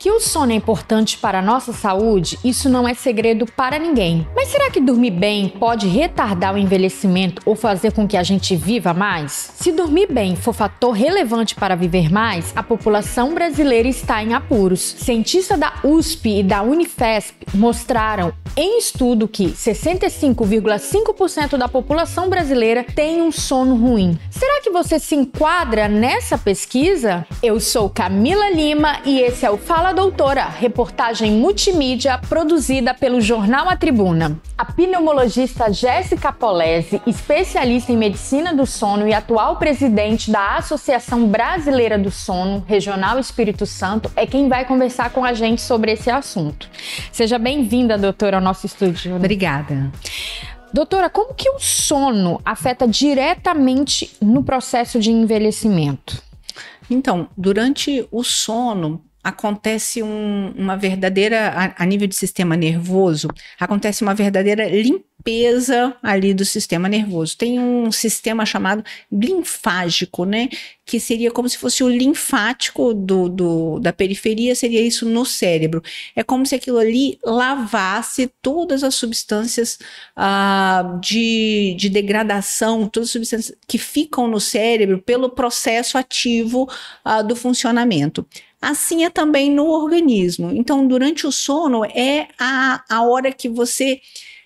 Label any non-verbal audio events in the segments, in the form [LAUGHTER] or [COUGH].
Que o sono é importante para a nossa saúde, isso não é segredo para ninguém. Mas será que dormir bem pode retardar o envelhecimento ou fazer com que a gente viva mais? Se dormir bem for fator relevante para viver mais, a população brasileira está em apuros. Cientistas da USP e da Unifesp mostraram em estudo que 65,5% da população brasileira tem um sono ruim. Será que você se enquadra nessa pesquisa? Eu sou Camila Lima e esse é o Fala Fala Doutora, reportagem multimídia produzida pelo jornal A Tribuna. A pneumologista Jéssica Polese, especialista em medicina do sono e atual presidente da Associação Brasileira do Sono, Regional Espírito Santo, é quem vai conversar com a gente sobre esse assunto. Seja bem-vinda, doutora, ao nosso estúdio. Obrigada. Doutora, como que o sono afeta diretamente no processo de envelhecimento? Então, durante o sono, acontece um, uma verdadeira, a, a, nível de sistema nervoso, acontece uma verdadeira limpeza ali do sistema nervoso. Tem um sistema chamado linfágico, né? Que seria como se fosse o linfático do, do, da periferia, seria isso no cérebro. É como se aquilo ali lavasse todas as substâncias ah, de, de degradação, todas as substâncias que ficam no cérebro pelo processo ativo ah, do funcionamento. Assim é também no organismo. Então, durante o sono é a, a hora que você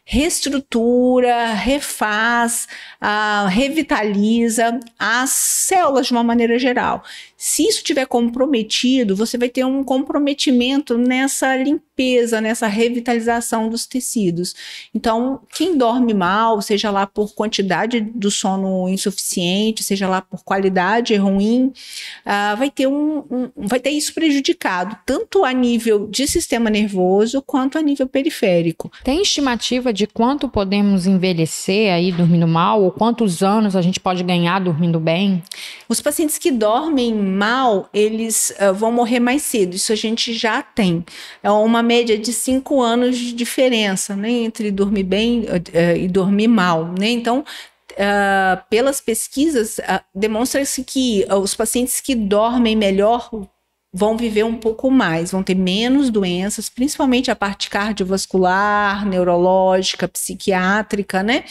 reestrutura, refaz, uh, revitaliza as células de uma maneira geral. Se isso estiver comprometido, você vai ter um comprometimento nessa limpeza, nessa revitalização dos tecidos. Então, quem dorme mal, seja lá por quantidade do sono insuficiente, seja lá por qualidade ruim, uh, vai ter um, um, vai ter isso prejudicado tanto a nível de sistema nervoso quanto a nível periférico. Tem estimativa de quanto podemos envelhecer aí dormindo mal ou quantos anos a gente pode ganhar dormindo bem? Os pacientes que dormem mal, eles uh, vão morrer mais cedo. Isso a gente já tem. É uma média de cinco anos de diferença né, entre dormir bem uh, e dormir mal. Né? Então, Uh, pelas pesquisas, uh, demonstra-se que os pacientes que dormem melhor vão viver um pouco mais, vão ter menos doenças, principalmente a parte cardiovascular, neurológica, psiquiátrica, né?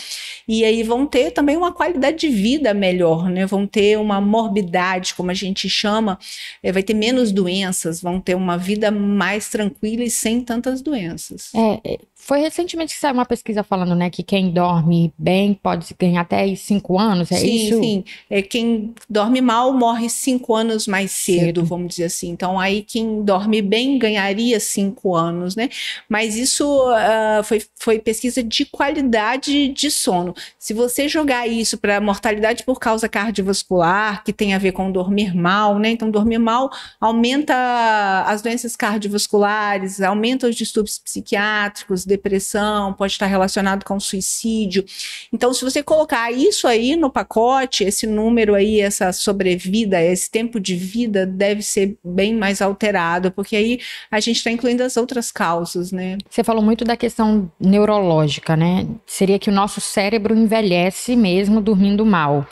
E aí vão ter também uma qualidade de vida melhor, né? Vão ter uma morbidade, como a gente chama, é, vai ter menos doenças, vão ter uma vida mais tranquila e sem tantas doenças. É, é foi recentemente que saiu uma pesquisa falando, né, que quem dorme bem pode ganhar até 5 anos, é sim, isso? Sim, sim. É, quem dorme mal morre 5 anos mais cedo, cedo, vamos dizer assim. Então, aí quem dorme bem ganharia cinco anos, né? Mas isso uh, foi, foi pesquisa de qualidade de sono. Se você jogar isso para mortalidade por causa cardiovascular, que tem a ver com dormir mal, né? Então, dormir mal aumenta as doenças cardiovasculares, aumenta os distúrbios psiquiátricos, depressão, pode estar relacionado com suicídio. Então, se você colocar isso aí no pacote, esse número aí, essa sobrevida, esse tempo de vida deve ser bem bem mais alterado, porque aí a gente está incluindo as outras causas, né? Você falou muito da questão neurológica, né? Seria que o nosso cérebro envelhece mesmo dormindo mal.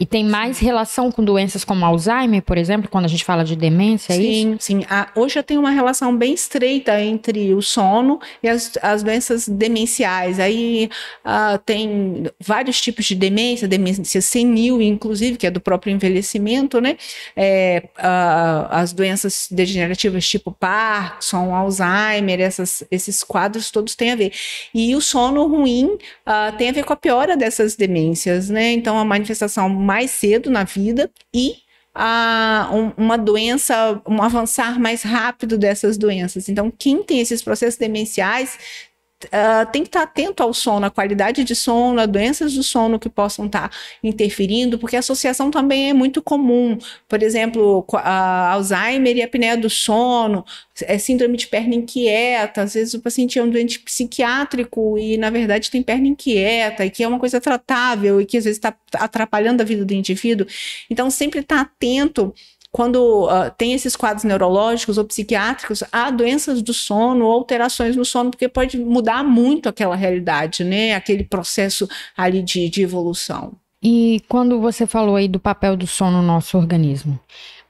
E tem mais relação com doenças como Alzheimer, por exemplo, quando a gente fala de demência, é sim, isso? Sim, sim. Ah, hoje já tem uma relação bem estreita entre o sono e as, as doenças demenciais. Aí ah, tem vários tipos de demência, demência senil, inclusive, que é do próprio envelhecimento, né? É, ah, as doenças degenerativas tipo Parkinson, Alzheimer, essas, esses quadros todos têm a ver. E o sono ruim ah, tem a ver com a piora dessas demências, né? Então, a manifestação mais cedo na vida e a, ah, um, uma doença, um avançar mais rápido dessas doenças. Então, quem tem esses processos demenciais Uh, tem que estar atento ao sono, à qualidade de sono, a doenças do sono que possam estar interferindo, porque a associação também é muito comum. Por exemplo, Alzheimer e apneia do sono, é síndrome de perna inquieta. Às vezes o paciente é um doente psiquiátrico e, na verdade, tem perna inquieta, e que é uma coisa tratável e que às vezes está atrapalhando a vida do indivíduo. Então, sempre estar atento quando uh, tem esses quadros neurológicos ou psiquiátricos, há doenças do sono ou alterações no sono, porque pode mudar muito aquela realidade, né? Aquele processo ali de, de evolução. E quando você falou aí do papel do sono no nosso organismo,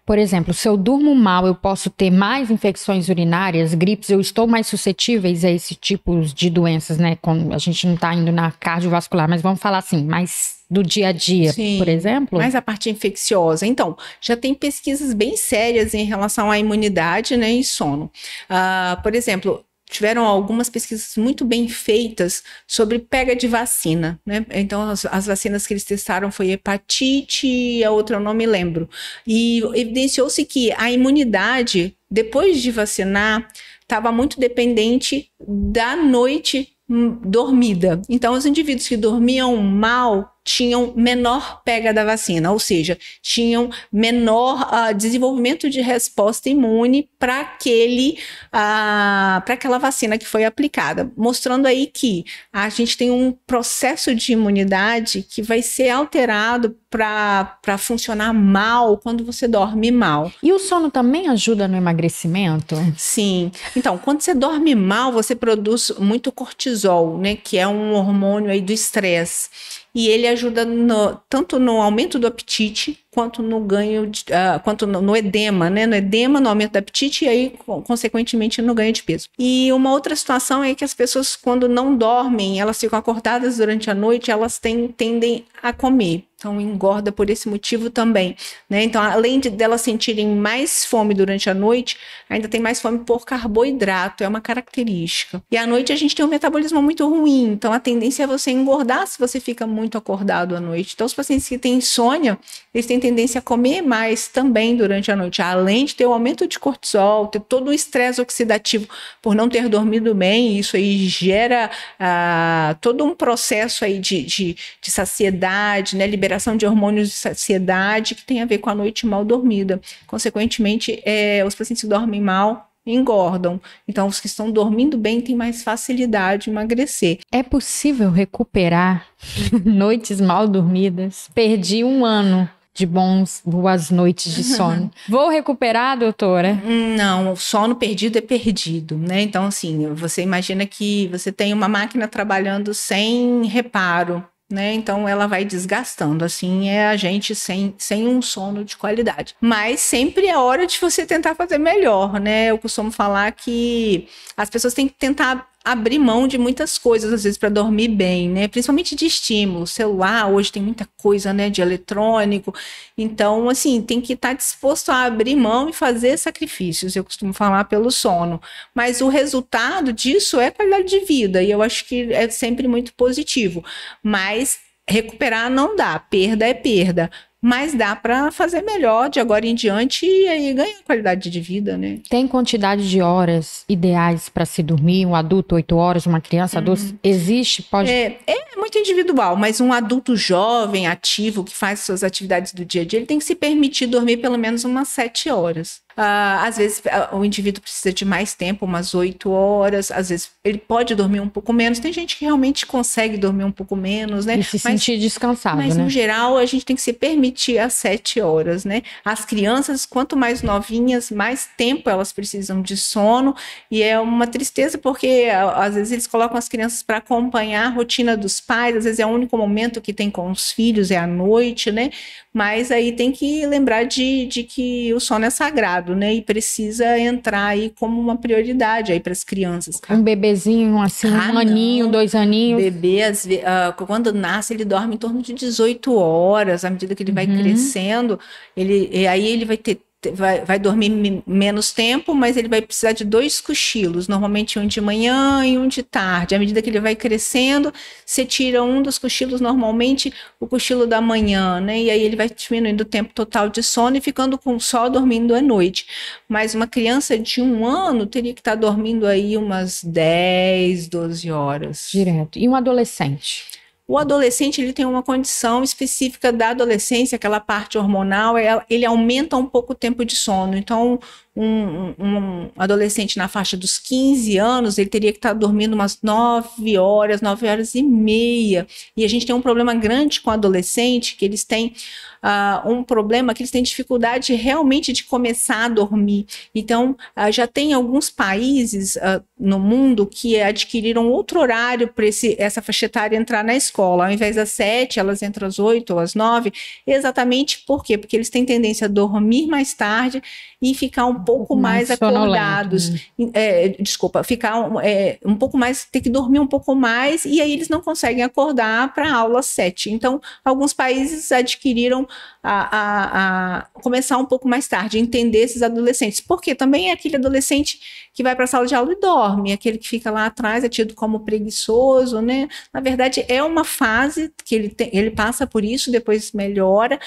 por exemplo, se eu durmo mal, eu posso ter mais infecções urinárias, gripes, eu estou mais suscetíveis a esse tipo de doenças, né? Quando a gente não está indo na cardiovascular, mas vamos falar assim, mais do dia a dia, Sim, por exemplo. Mas a parte infecciosa. Então, já tem pesquisas bem sérias em relação à imunidade né, e sono. Uh, por exemplo, tiveram algumas pesquisas muito bem feitas sobre pega de vacina, né? Então, as, as vacinas que eles testaram foi hepatite, e a outra eu não me lembro. E evidenciou-se que a imunidade, depois de vacinar, estava muito dependente da noite hum, dormida. Então, os indivíduos que dormiam mal tinham menor pega da vacina, ou seja, tinham menor uh, desenvolvimento de resposta imune para aquele uh, ah, para aquela vacina que foi aplicada, mostrando aí que a gente tem um processo de imunidade que vai ser alterado para funcionar mal quando você dorme mal. E o sono também ajuda no emagrecimento? Sim. Então, quando você dorme mal, você produz muito cortisol, né, que é um hormônio aí do estresse e ele ajuda no, tanto no aumento do apetite quanto no ganho, de, uh, quanto no, no, edema, né? No edema, no aumento do apetite e aí, consequentemente, no ganho de peso. E uma outra situação é que as pessoas, quando não dormem, elas ficam acordadas durante a noite, elas tem, tendem a comer. Então engorda por esse motivo também, né? Então, além de delas sentirem mais fome durante a noite, ainda tem mais fome por carboidrato, é uma característica. E à noite a gente tem um metabolismo muito ruim, então a tendência é você engordar se você fica muito acordado à noite. Então, os pacientes que têm insônia, eles têm tendência a comer mais também durante a noite, além de ter o um aumento de cortisol, ter todo o estresse oxidativo por não ter dormido bem, isso aí gera ah, todo um processo aí de, de, de saciedade, né? liberação de hormônios de saciedade que tem a ver com a noite mal dormida. Consequentemente, é, os pacientes que dormem mal engordam. Então, os que estão dormindo bem têm mais facilidade de emagrecer. É possível recuperar [LAUGHS] noites mal dormidas? Perdi um ano de bons, boas noites de sono. [LAUGHS] Vou recuperar, doutora? Não, sono perdido é perdido, né? Então, assim, você imagina que você tem uma máquina trabalhando sem reparo, né? Então ela vai desgastando, assim é a gente sem, sem um sono de qualidade. Mas sempre é hora de você tentar fazer melhor, né? Eu costumo falar que as pessoas têm que tentar abrir mão de muitas coisas, às vezes, para dormir bem, né? Principalmente de estímulo. Celular, hoje tem muita coisa, né? De eletrônico. Então, assim, tem que estar tá disposto a abrir mão e fazer sacrifícios. Eu costumo falar pelo sono. Mas o resultado disso é qualidade de vida. E eu acho que é sempre muito positivo. Mas recuperar não dá, perda é perda mas dá para fazer melhor de agora em diante e aí ganhar qualidade de vida, né? Tem quantidade de horas ideais para se dormir? Um adulto, oito horas, uma criança, adulto? Hum. Existe? Pode. É, é, muito individual, mas um adulto jovem, ativo, que faz suas atividades do dia a dia, ele tem que se permitir dormir pelo menos umas sete horas. Ah, às vezes ah, o indivíduo precisa de mais tempo, umas oito horas, às vezes ele pode dormir um pouco menos. Tem gente que realmente consegue dormir um pouco menos, né? E se mas, sentir descansado. Mas, né? no geral, a gente tem que se permitir às sete horas, né? As crianças, quanto mais novinhas, mais tempo elas precisam de sono. E é uma tristeza, porque às vezes eles colocam as crianças para acompanhar a rotina dos pais, às vezes é o único momento que tem com os filhos, é à noite, né? Mas aí tem que lembrar de, de que o sono é sagrado né? E precisa entrar aí como uma prioridade aí para as crianças. Um bebezinho assim, ah, um não. aninho, dois aninhos. Bebê, uh, quando nasce, ele dorme em torno de 18 horas, à medida que ele vai uhum. crescendo, ele, aí ele vai ter vai, vai dormir menos tempo, mas ele vai precisar de dois cochilos, normalmente um de manhã e um de tarde. À medida que ele vai crescendo, você tira um dos cochilos, normalmente o cochilo da manhã, né? E aí ele vai diminuindo o tempo total de sono e ficando com só dormindo à noite. Mas uma criança de um ano teria que estar tá dormindo aí umas 10, 12 horas. Direto. E um adolescente? O adolescente ele tem uma condição específica da adolescência, aquela parte hormonal, ele aumenta um pouco o tempo de sono. Então, um, um, adolescente na faixa dos 15 anos, ele teria que estar tá dormindo umas 9 horas, 9 horas e meia. E a gente tem um problema grande com adolescente, que eles têm uh, um problema que eles têm dificuldade realmente de começar a dormir. Então, uh, já tem alguns países uh, no mundo que adquiriram outro horário para essa faixa etária entrar na escola. Ao invés das 7, elas entram às 8 ou às 9. Exatamente por quê? Porque eles têm tendência a dormir mais tarde e ficar um pouco hum, mais acordados. Né? É, desculpa, ficar é, um pouco mais, ter que dormir um pouco mais, e aí eles não conseguem acordar para a aula 7. Então, alguns países adquiriram a, a, a, começar um pouco mais tarde, entender esses adolescentes. Porque também é aquele adolescente que vai para a sala de aula e dorme, aquele que fica lá atrás é tido como preguiçoso, né? Na verdade, é uma fase que ele, tem, ele passa por isso, depois melhora.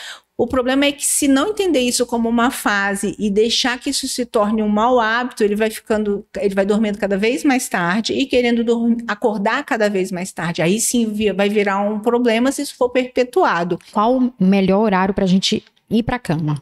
O problema é que se não entender isso como uma fase e deixar que isso se torne um mau hábito, ele vai ficando, ele vai dormindo cada vez mais tarde e querendo dormir, acordar cada vez mais tarde. Aí sim vai virar um problema se isso for perpetuado. Qual o melhor horário para a gente ir para a cama?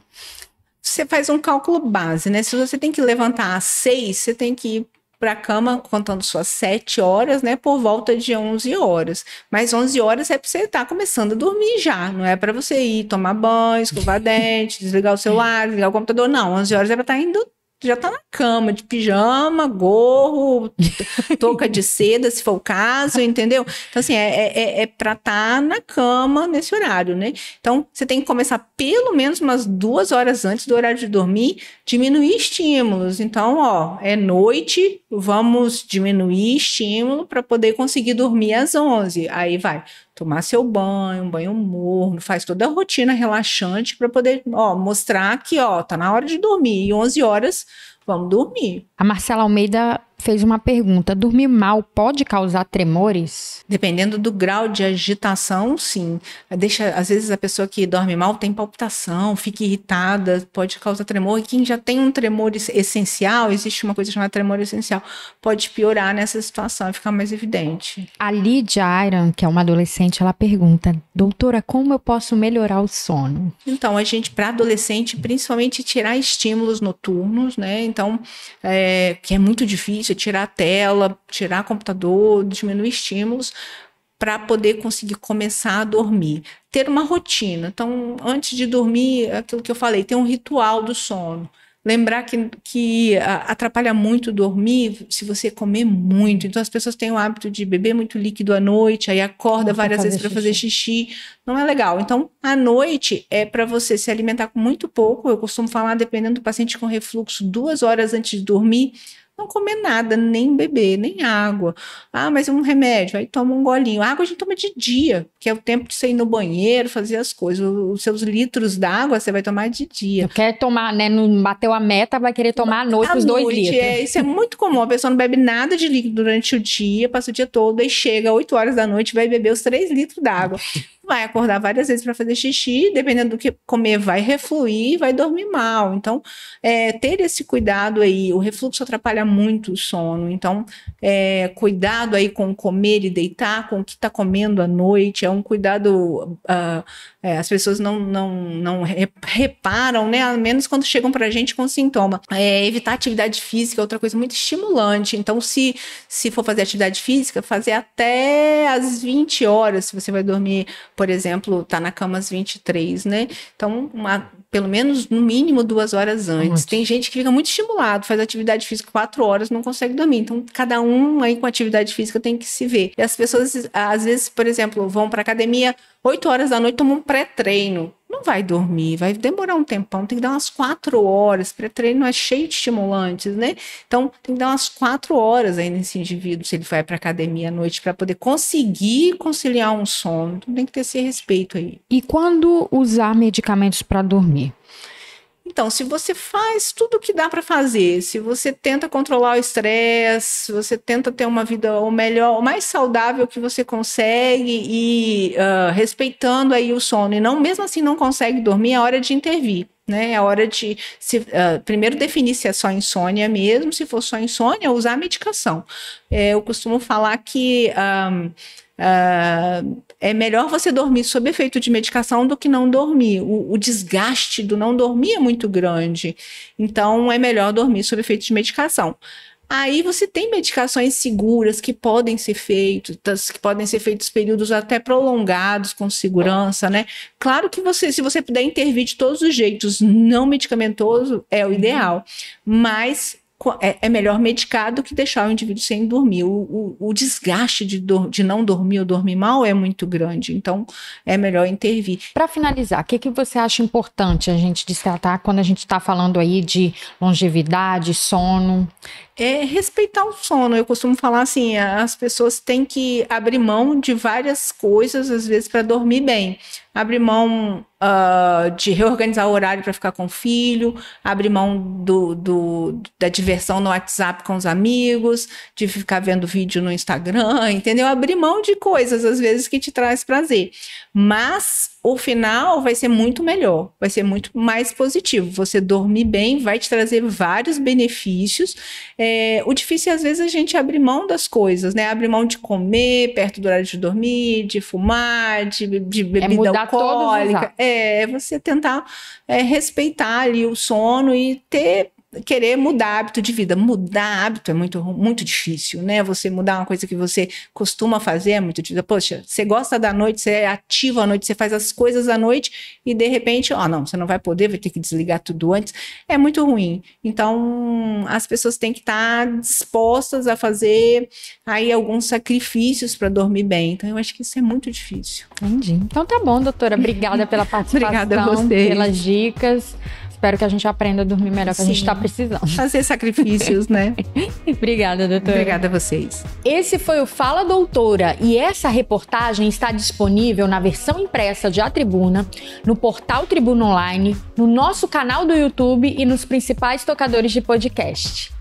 Você faz um cálculo base, né? Se você tem que levantar às seis, você tem que ir para a cama, contando suas 7 horas, né, por volta de 11 horas. Mas 11 horas é para você estar tá começando a dormir já, não é para você ir tomar banho, escovar [LAUGHS] dente, desligar o celular, desligar o computador, não. 11 horas é para estar tá indo já tá na cama, de pijama, gorro, [LAUGHS] touca de seda, se for o caso, entendeu? Então, assim, é, é, é, é pra estar tá na cama nesse horário, né? Então, você tem que começar pelo menos umas duas horas antes do horário de dormir, diminuir estímulos. Então, ó, é noite, vamos diminuir estímulo para poder conseguir dormir às 11. Aí vai tomar seu banho, um banho morno, faz toda a rotina relaxante para poder ó, mostrar que ó, tá na hora de dormir. E 11 horas, vamos dormir. A Marcela Almeida fez uma pergunta: dormir mal pode causar tremores? Dependendo do grau de agitação, sim. Deixa, às vezes a pessoa que dorme mal tem palpitação, fica irritada, pode causar tremor. E quem já tem um tremor essencial, existe uma coisa chamada tremor essencial, pode piorar nessa situação e ficar mais evidente. A Lydia Iron, que é uma adolescente, ela pergunta: doutora, como eu posso melhorar o sono? Então, a gente, para adolescente, principalmente tirar estímulos noturnos, né? Então, é, que é muito difícil você tirar a tela, tirar o computador, diminuir estímulos para poder conseguir começar a dormir. Ter uma rotina. Então, antes de dormir, aquilo que eu falei, ter um ritual do sono. Lembrar que, que ah, atrapalha muito dormir se você comer muito. Então, as pessoas têm o hábito de beber muito líquido à noite, aí acorda várias vezes para fazer xixi. Não é legal. Então, à noite é para você se alimentar com muito pouco. Eu costumo falar, dependendo do paciente com refluxo, duas horas antes de dormir não comer nada, nem beber, nem água. Ah, mas um remédio, aí toma um golinho. A água a gente toma de dia, que é o tempo de você ir no banheiro, fazer as coisas. Os seus litros d'água você vai tomar de dia. Quer tomar, né? Não bateu a meta, vai querer tomar à noite os dois noite, é. litros. É, isso é muito comum. A pessoa não bebe nada de líquido durante o dia, passa o dia todo, e chega às 8 horas da noite vai beber os 3 litros d'água vai acordar várias vezes para fazer xixi, dependendo do que comer, vai refluir, vai dormir mal. Então, é, ter esse cuidado aí, o refluxo atrapalha muito o sono. Então, é, cuidado aí com comer e deitar, com o que está comendo à noite, é um cuidado. Uh, é, as pessoas não, não, não reparam, né? A menos quando chegam para a gente com sintoma. É, evitar atividade física é outra coisa muito estimulante. Então, se, se for fazer atividade física, fazer até as 20 horas, se você vai dormir por exemplo, está na cama às 23, né? Então, uma, pelo menos, no mínimo, duas horas antes. Tem gente que fica muito estimulado, faz atividade física quatro horas, não consegue dormir. Então, cada um aí com atividade física tem que se ver. E as pessoas, às vezes, por exemplo, vão para academia 8 horas da noite, tomam um pré-treino não vai dormir, vai demorar um tempão, tem que dar umas quatro horas. Pré-treino é cheio de estimulantes, né? Então, tem que dar umas quatro horas aí nesse indivíduo, se ele vai para academia à noite, para poder conseguir conciliar um sono. Então, tem que ter esse respeito aí. E quando usar medicamentos para dormir? Então, se você faz tudo o que dá para fazer, se você tenta controlar o estresse, se você tenta ter uma vida o melhor, o mais saudável que você consegue e uh, respeitando aí o sono e não mesmo assim não consegue dormir, é hora de intervir. Né? É hora de se, uh, primeiro definir se é só insônia mesmo, se for só insônia, usar medicação. É, eu costumo falar que um, ah, Uh, é melhor você dormir sob efeito de medicação do que não dormir. O, o, desgaste do não dormir é muito grande. Então, é melhor dormir sob efeito de medicação. Aí você tem medicações seguras que podem ser feitas, que podem ser feitos períodos até prolongados com segurança, né? Claro que você, se você puder intervir de todos os jeitos, não medicamentoso é o ideal, mas é, é melhor medicar do que deixar o indivíduo sem dormir. O, o, o desgaste de, de, não dormir ou dormir mal é muito grande, então é melhor intervir. Para finalizar, o que, que você acha importante a gente destacar quando a gente está falando aí de longevidade, sono? É respeitar o sono. Eu costumo falar assim: as pessoas têm que abrir mão de várias coisas, às vezes, para dormir bem. Abrir mão uh, de reorganizar o horário para ficar com o filho, abrir mão do, do, da diversão no WhatsApp com os amigos, de ficar vendo vídeo no Instagram, entendeu? Abrir mão de coisas, às vezes, que te traz prazer. Mas o final vai ser muito melhor, vai ser muito mais positivo. Você dormir bem vai te trazer vários benefícios. É, o difícil, é, às vezes, a gente abrir mão das coisas, né? Abrir mão de comer perto do horário de dormir, de fumar, de, de é bebida é alcoólica. É, é você tentar é, respeitar ali o sono e ter querer mudar hábito de vida. Mudar hábito é muito, muito difícil, né? Você mudar uma coisa que você costuma fazer é muito difícil. Poxa, você gosta da noite, você é ativo à noite, você faz as coisas à noite e de repente, ó, oh, não, você não vai poder, vai ter que desligar tudo antes. É muito ruim. Então, as pessoas têm que estar tá dispostas a fazer aí alguns sacrifícios para dormir bem. Então, eu acho que isso é muito difícil. Entendi. Então tá bom, doutora. Obrigada pela participação, [LAUGHS] Obrigada a você. pelas dicas espero que a gente aprenda a dormir melhor, que Sim. a gente está precisando. [LAUGHS] Fazer sacrifícios, né? [LAUGHS] Obrigada, doutora. Obrigada a vocês. Esse foi o Fala Doutora e essa reportagem está disponível na versão impressa de A Tribuna, no portal Tribuna Online, no nosso canal do YouTube e nos principais tocadores de podcast.